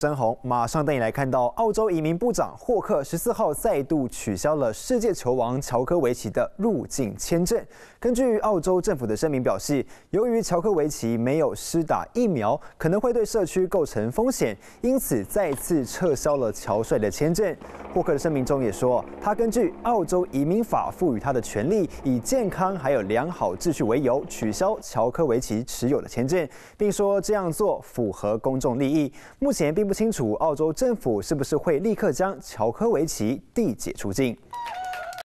张红马上带你来看到，澳洲移民部长霍克十四号再度取消了世界球王乔科维奇的入境签证。根据澳洲政府的声明表示，由于乔科维奇没有施打疫苗，可能会对社区构成风险，因此再次撤销了乔帅的签证。霍克的声明中也说，他根据澳洲移民法赋予他的权利，以健康还有良好秩序为由取消乔科维奇持有的签证，并说这样做符合公众利益。目前并。不清楚澳洲政府是不是会立刻将乔科维奇递解出境。